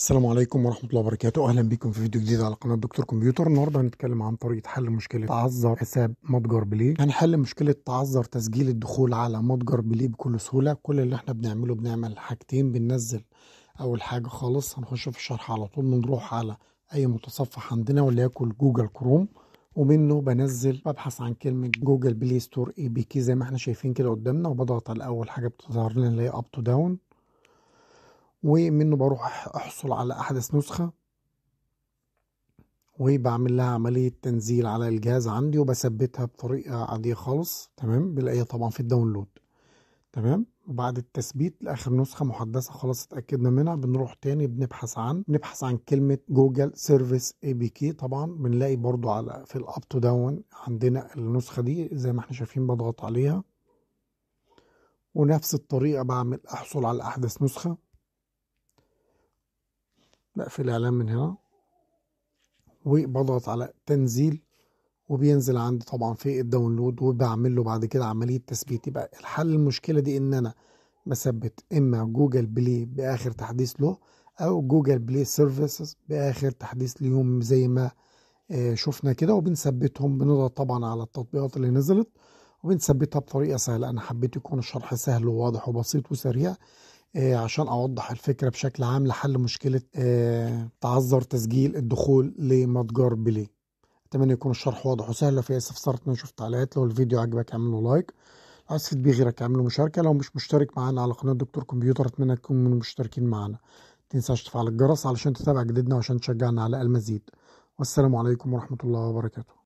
السلام عليكم ورحمة الله وبركاته أهلا بكم في فيديو جديد على قناة دكتور كمبيوتر النهاردة هنتكلم عن طريقة حل مشكلة تعذر حساب متجر بلاي هنحل مشكلة تعذر تسجيل الدخول على متجر بلاي بكل سهولة كل اللي احنا بنعمله بنعمل حاجتين بننزل أول حاجة خالص هنخش في الشرح على طول بنروح على أي متصفح عندنا وليكن جوجل كروم ومنه بنزل ببحث عن كلمة جوجل بلاي ستور اي بي كي زي ما احنا شايفين كده قدامنا وبضغط على أول حاجة بتظهر لنا اللي هي أب تو داون ومنه بروح احصل على احدث نسخه وبعمل لها عمليه تنزيل على الجهاز عندي وبثبتها بطريقه عاديه خالص تمام بلاقيها طبعا في الداونلود تمام وبعد التثبيت لاخر نسخه محدثه خلاص اتاكدنا منها بنروح تاني بنبحث عن بنبحث عن كلمه جوجل سيرفيس اي بي كي طبعا بنلاقي برضو على في الاب تو داون عندنا النسخه دي زي ما احنا شايفين بضغط عليها ونفس الطريقه بعمل احصل على احدث نسخه بقفل اعلان من هنا وبضغط على تنزيل وبينزل عندي طبعا في الداونلود وبعمل له بعد كده عمليه تثبيت يبقى الحل المشكله دي ان انا بثبت اما جوجل بلاي باخر تحديث له او جوجل بلاي سيرفيسز باخر تحديث ليهم زي ما آه، شفنا كده وبنثبتهم بنضغط طبعا على التطبيقات اللي نزلت وبنثبتها بطريقه سهله انا حبيت يكون الشرح سهل وواضح وبسيط وسريع آه، عشان اوضح الفكره بشكل عام لحل مشكله آه، تعذر تسجيل الدخول لمتجر بلي اتمنى يكون الشرح واضح وسهل لو في اسف صارت ما شفت تعليقات لو الفيديو عجبك اعمل لايك لو عايز تفيد بيه غيرك اعمل مشاركه لو مش مشترك معانا على قناه دكتور كمبيوتر اتمنى تكون من المشتركين معانا متنساش تفعل الجرس علشان تتابع جديدنا وعشان تشجعنا على المزيد والسلام عليكم ورحمه الله وبركاته